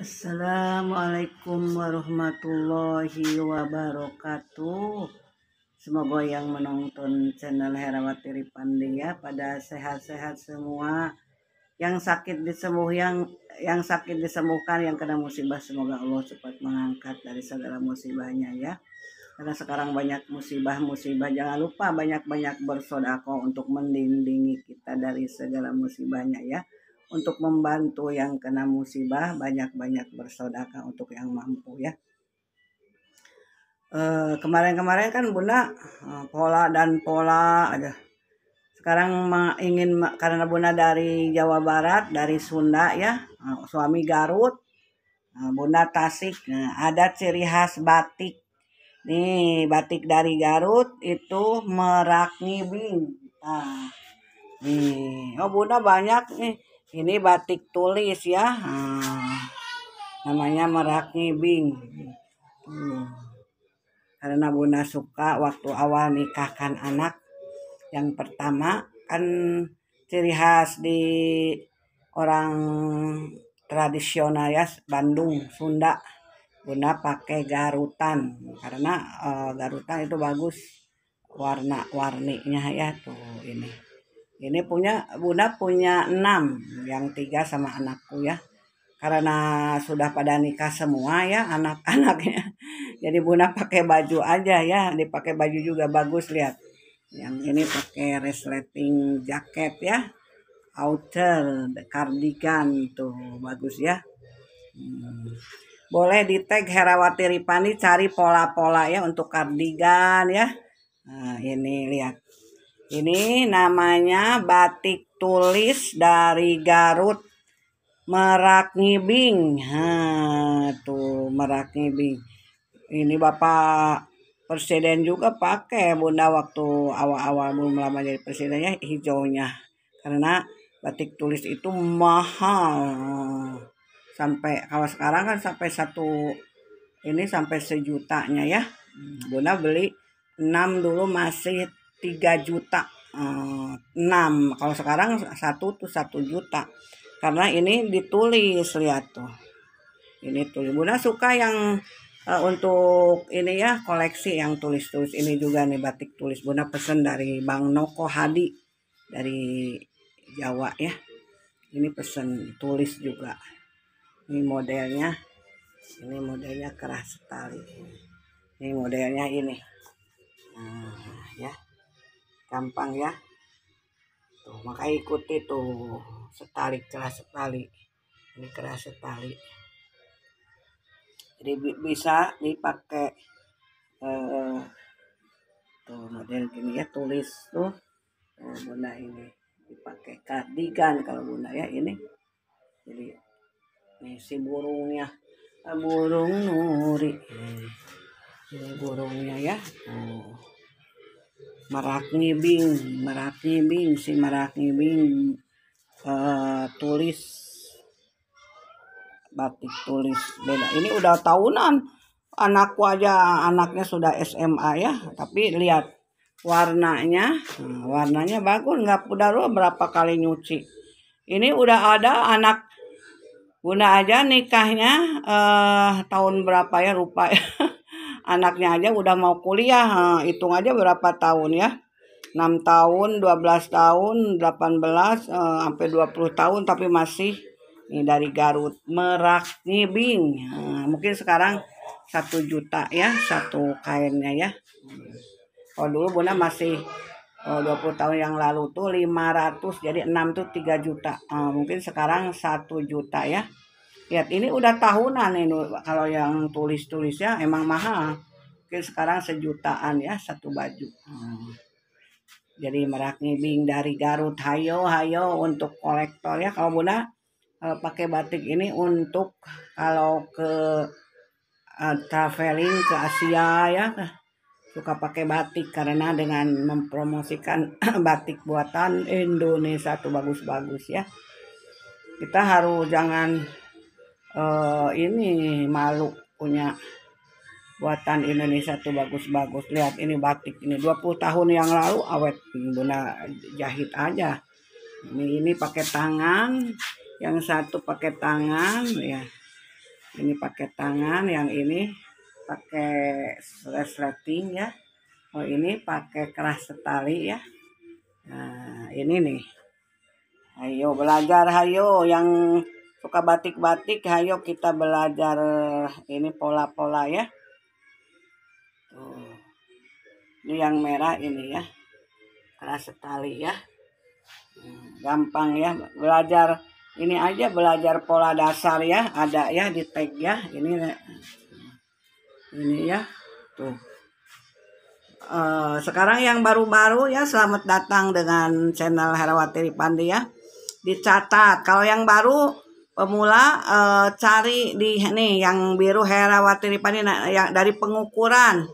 Assalamualaikum warahmatullahi wabarakatuh. Semoga yang menonton channel Herawati ya, pada sehat-sehat semua. Yang sakit disembuh yang yang sakit disembuhkan, yang kena musibah semoga Allah cepat mengangkat dari segala musibahnya ya. Karena sekarang banyak musibah-musibah, jangan lupa banyak-banyak bersodakoh untuk mendindingi kita dari segala musibahnya ya untuk membantu yang kena musibah, banyak-banyak bersodaka untuk yang mampu ya. Eh, kemarin-kemarin kan Bunda eh, pola dan pola ada Sekarang ingin karena Bunda dari Jawa Barat, dari Sunda ya, eh, suami Garut, Bunda Tasik. Nah, ada ciri khas batik. Nih, batik dari Garut itu merak ngibing. Nah, nih, oh Bunda banyak nih ini batik tulis ya ah, namanya merak ngibing hmm. karena bunda suka waktu awal nikahkan anak yang pertama kan ciri khas di orang tradisional ya Bandung Sunda Bunda pakai garutan karena uh, garutan itu bagus warna-warninya ya tuh ini ini punya bunda punya enam yang tiga sama anakku ya karena sudah pada nikah semua ya anak-anaknya jadi bunda pakai baju aja ya dipakai baju juga bagus lihat yang ini pakai resleting jaket ya outer cardigan tuh bagus ya hmm. boleh di tag Herawati Ripani cari pola-pola ya untuk cardigan ya nah, ini lihat ini namanya batik tulis dari Garut. Merak ngibing. Ha, tuh merak ngibing. Ini Bapak Presiden juga pakai Bunda waktu awal-awal belum lama jadi presidennya hijaunya. Karena batik tulis itu mahal. Sampai kalau sekarang kan sampai satu ini sampai sejutanya ya. Bunda beli 6 dulu masih 3 juta eh, enam 6 kalau sekarang satu tuh satu juta karena ini ditulis lihat tuh ini tulis Bunda suka yang uh, untuk ini ya koleksi yang tulis-tulis ini juga nih batik tulis Bunda pesen dari Bang Noko Hadi dari Jawa ya ini pesen tulis juga ini modelnya ini modelnya keras sekali ini modelnya ini nah, ya gampang ya tuh maka ikuti tuh setali keras setali ini keras setali jadi bisa dipakai eh, tuh model gini ya tulis tuh nah, bunda ini dipakai kardigan kalau bunda ya ini jadi ini si burungnya nah, burung nuri hmm. ini burungnya ya Maraknya Bing, maraknya Bing, si maraknya Bing uh, tulis batik tulis beda. Ini udah tahunan. Anakku aja anaknya sudah SMA ya, tapi lihat warnanya, nah, warnanya bagus. Nggak udah lu berapa kali nyuci. Ini udah ada anak Bunda aja nikahnya eh uh, tahun berapa ya rupa ya. anaknya aja udah mau kuliah ha, eh, hitung aja berapa tahun ya 6 tahun 12 tahun 18 eh, sampai 20 tahun tapi masih ini dari Garut Merak Nibing nah, mungkin sekarang satu juta ya satu kainnya ya kalau dulu Bunda masih oh, eh, 20 tahun yang lalu tuh 500 jadi 6 tuh 3 juta nah, mungkin sekarang satu juta ya Lihat ini udah tahunan ini kalau yang tulis-tulisnya emang mahal. Mungkin sekarang sejutaan ya satu baju. Hmm. Jadi merak ngibing dari Garut hayo hayo untuk kolektor ya kalau Bunda kalau eh, pakai batik ini untuk kalau ke uh, traveling ke Asia ya suka pakai batik karena dengan mempromosikan batik buatan Indonesia tuh bagus-bagus ya. Kita harus jangan uh, ini malu punya buatan Indonesia tuh bagus-bagus. Lihat ini batik ini 20 tahun yang lalu awet Bunda jahit aja. Ini ini pakai tangan, yang satu pakai tangan ya. Ini pakai tangan, yang ini pakai resleting ya. Oh ini pakai keras setali ya. Nah, ini nih. Ayo belajar, ayo yang suka batik-batik ayo kita belajar ini pola-pola ya tuh ini yang merah ini ya keras sekali ya hmm, gampang ya belajar ini aja belajar pola dasar ya ada ya di tag ya ini ini ya tuh Uh, sekarang yang baru-baru ya selamat datang dengan channel Herawati Ripandi ya dicatat kalau yang baru pemula e, cari di nih yang biru Herawati Ripani nah, yang dari pengukuran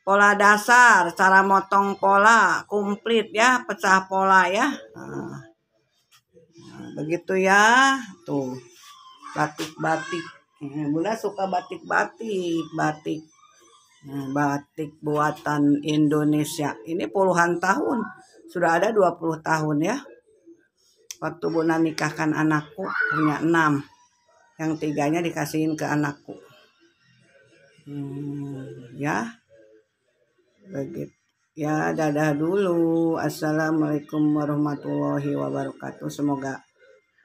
pola dasar, cara motong pola, komplit ya, pecah pola ya. Nah, nah begitu ya, tuh batik-batik. Eh, bunda suka batik-batik, batik. Nah, batik buatan Indonesia. Ini puluhan tahun, sudah ada 20 tahun ya waktu Bunda nikahkan anakku punya enam yang tiganya dikasihin ke anakku hmm, ya begitu ya dadah dulu assalamualaikum warahmatullahi wabarakatuh semoga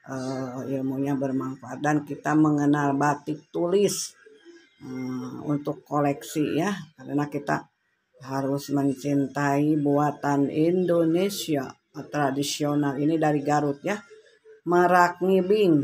uh, ilmunya bermanfaat dan kita mengenal batik tulis um, untuk koleksi ya karena kita harus mencintai buatan Indonesia tradisional ini dari Garut ya merak ngibing